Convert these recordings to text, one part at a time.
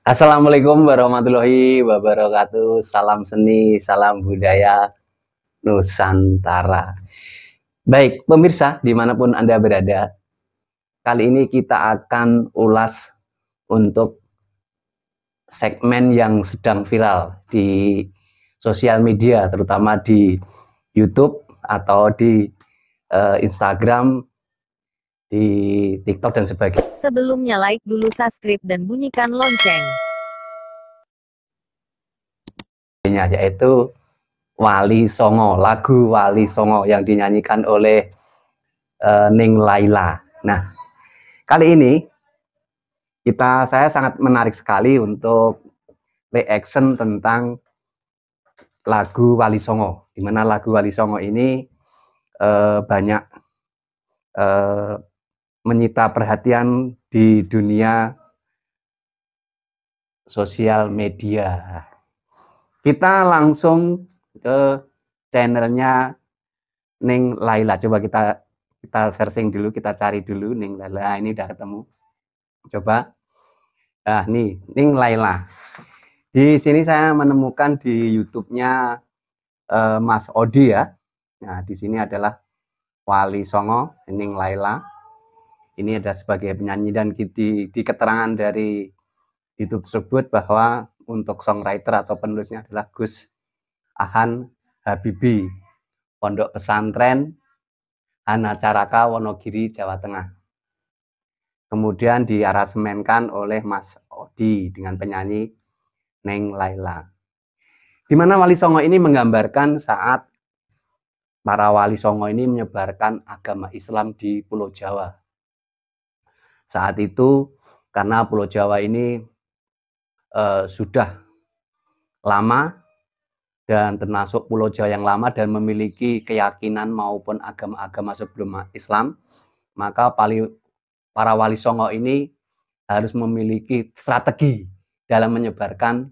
Assalamualaikum warahmatullahi wabarakatuh. Salam seni, salam budaya Nusantara. Baik, pemirsa dimanapun Anda berada, kali ini kita akan ulas untuk segmen yang sedang viral di sosial media, terutama di YouTube atau di uh, Instagram di TikTok dan sebagainya. Sebelumnya like dulu subscribe dan bunyikan lonceng. itu Wali Songo, lagu Wali Songo yang dinyanyikan oleh uh, Ning Laila. Nah, kali ini kita saya sangat menarik sekali untuk reaction tentang lagu Wali Songo, di mana lagu Wali Songo ini uh, banyak uh, menyita perhatian di dunia sosial media. Kita langsung ke channelnya Ning Laila. Coba kita kita searching dulu, kita cari dulu Ning Laila. ini udah ketemu. Coba. Nah, nih Ning Laila. Di sini saya menemukan di YouTube-nya eh, Mas Odi ya. Nah, di sini adalah Wali Songo Ning Laila ini ada sebagai penyanyi dan di, di keterangan dari itu tersebut bahwa untuk songwriter atau penulisnya adalah Gus Ahan Habibi, Pondok Pesantren Hanacaraka Wonogiri Jawa Tengah. Kemudian diarasmenkan oleh Mas Odi dengan penyanyi Neng Laila. Di mana Wali Songo ini menggambarkan saat para Wali Songo ini menyebarkan agama Islam di Pulau Jawa saat itu karena Pulau Jawa ini eh, sudah lama dan termasuk Pulau Jawa yang lama dan memiliki keyakinan maupun agama-agama sebelum Islam, maka para wali songo ini harus memiliki strategi dalam menyebarkan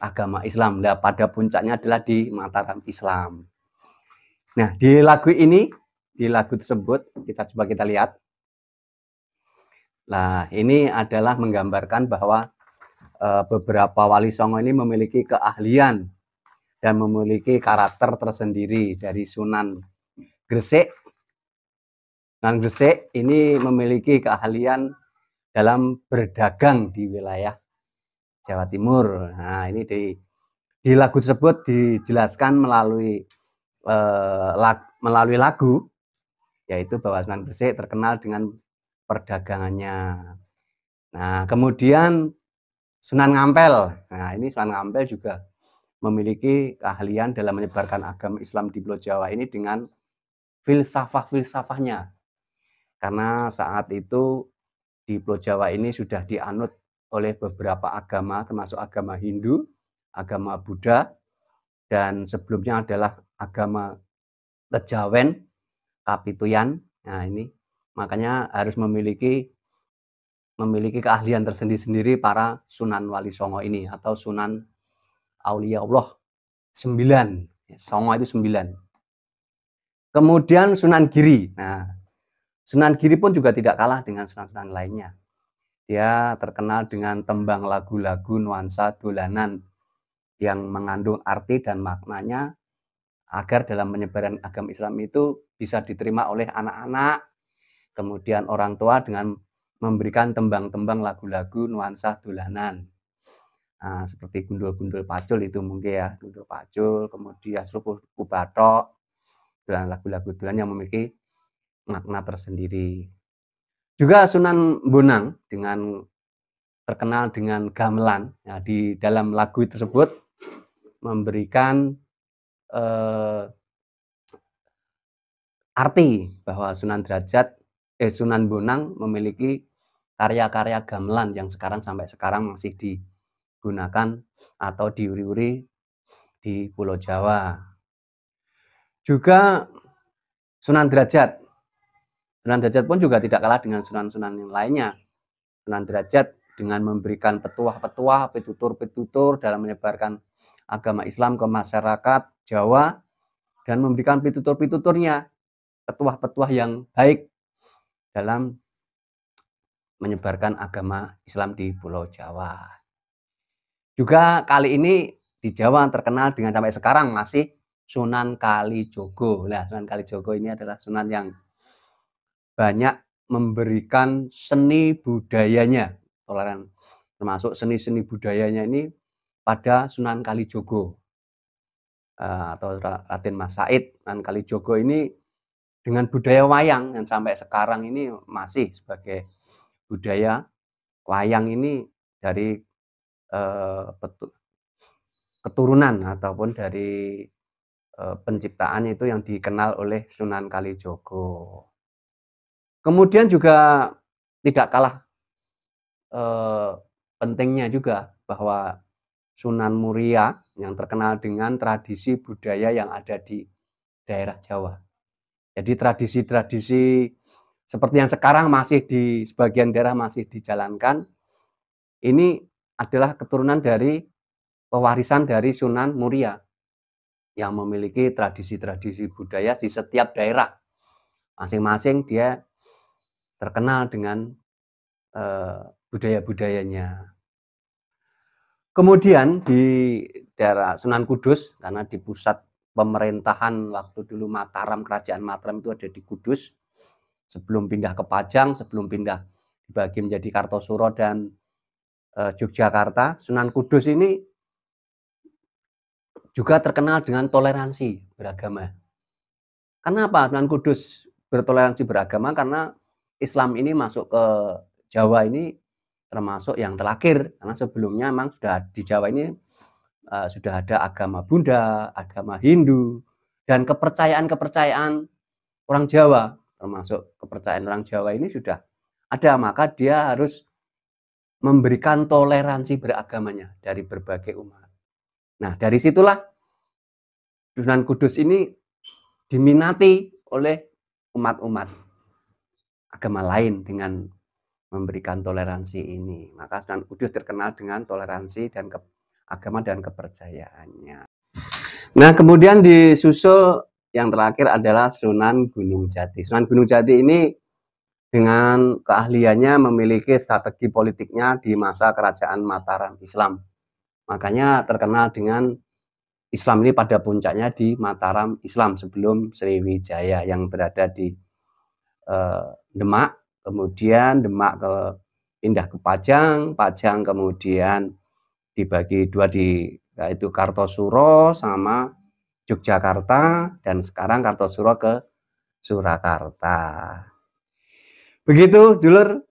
agama Islam. Nah, pada puncaknya adalah di Mataram Islam. Nah, di lagu ini, di lagu tersebut, kita coba kita lihat. Nah, ini adalah menggambarkan bahwa e, beberapa wali songo ini memiliki keahlian dan memiliki karakter tersendiri dari Sunan Gresik. Sunan Gresik ini memiliki keahlian dalam berdagang di wilayah Jawa Timur. Nah, ini di di lagu tersebut dijelaskan melalui e, lag, melalui lagu yaitu bahwa Sunan Gresik terkenal dengan perdagangannya. Nah, kemudian Sunan Ngampel. Nah, ini Sunan Ngampel juga memiliki keahlian dalam menyebarkan agama Islam di Pulau Jawa ini dengan filsafah-filsafahnya. Karena saat itu di Pulau Jawa ini sudah dianut oleh beberapa agama, termasuk agama Hindu, agama Buddha, dan sebelumnya adalah agama Tejawen, Kapituyan. Nah ini Makanya harus memiliki memiliki keahlian tersendiri-sendiri para Sunan Wali Songo ini atau Sunan Aulia Allah sembilan ya, Songo itu sembilan kemudian Sunan Giri nah Sunan Giri pun juga tidak kalah dengan Sunan-Sunan lainnya dia terkenal dengan tembang lagu-lagu nuansa dolanan yang mengandung arti dan maknanya agar dalam penyebaran agama Islam itu bisa diterima oleh anak-anak Kemudian orang tua dengan memberikan tembang-tembang lagu-lagu nuansa dolanan. Nah, seperti gundul-gundul pacul itu mungkin ya, gundul pacul, kemudian serupu kubatok dan lagu-lagu dolan yang memiliki makna tersendiri. Juga Sunan Bonang dengan terkenal dengan gamelan ya, di dalam lagu tersebut memberikan eh, arti bahwa Sunan Derajat eh, Sunan Bonang memiliki karya-karya gamelan yang sekarang sampai sekarang masih digunakan atau diuri-uri di Pulau Jawa. Juga Sunan Derajat. Sunan Derajat pun juga tidak kalah dengan sunan-sunan yang lainnya. Sunan Derajat dengan memberikan petuah-petuah, petutur-petutur dalam menyebarkan agama Islam ke masyarakat Jawa dan memberikan petutur-petuturnya, petuah-petuah yang baik dalam menyebarkan agama Islam di Pulau Jawa. Juga kali ini di Jawa terkenal dengan sampai sekarang masih Sunan Kalijogo. Nah, Sunan Kalijogo ini adalah sunan yang banyak memberikan seni budayanya, toleran termasuk seni-seni budayanya ini pada Sunan Kalijogo eh, atau Raden Mas Said. Sunan Kalijogo ini dengan budaya wayang yang sampai sekarang ini masih sebagai budaya wayang ini dari eh, keturunan ataupun dari eh, penciptaan itu yang dikenal oleh Sunan Kalijogo. Kemudian juga tidak kalah eh, pentingnya juga bahwa Sunan Muria yang terkenal dengan tradisi budaya yang ada di daerah Jawa jadi tradisi-tradisi seperti yang sekarang masih di sebagian daerah masih dijalankan, ini adalah keturunan dari pewarisan dari Sunan Muria yang memiliki tradisi-tradisi budaya di setiap daerah. Masing-masing dia terkenal dengan eh, budaya-budayanya. Kemudian di daerah Sunan Kudus, karena di pusat pemerintahan waktu dulu Mataram, kerajaan Mataram itu ada di Kudus. Sebelum pindah ke Pajang, sebelum pindah dibagi menjadi Kartosuro dan e, Yogyakarta, Sunan Kudus ini juga terkenal dengan toleransi beragama. Kenapa Sunan Kudus bertoleransi beragama? Karena Islam ini masuk ke Jawa ini termasuk yang terakhir karena sebelumnya memang sudah di Jawa ini uh, sudah ada agama Bunda, agama Hindu, dan kepercayaan-kepercayaan orang Jawa, termasuk kepercayaan orang Jawa ini sudah ada, maka dia harus memberikan toleransi beragamanya dari berbagai umat. Nah, dari situlah Dunan Kudus ini diminati oleh umat-umat agama lain dengan memberikan toleransi ini. Maka Sunan Kudus terkenal dengan toleransi dan ke agama dan kepercayaannya. Nah, kemudian disusul yang terakhir adalah Sunan Gunung Jati. Sunan Gunung Jati ini dengan keahliannya memiliki strategi politiknya di masa kerajaan Mataram Islam. Makanya terkenal dengan Islam ini pada puncaknya di Mataram Islam sebelum Sriwijaya yang berada di eh, Demak, kemudian Demak ke Indah ke Pajang, Pajang kemudian dibagi dua di yaitu Kartosuro sama Yogyakarta dan sekarang Kartosuro ke Surakarta. Begitu dulur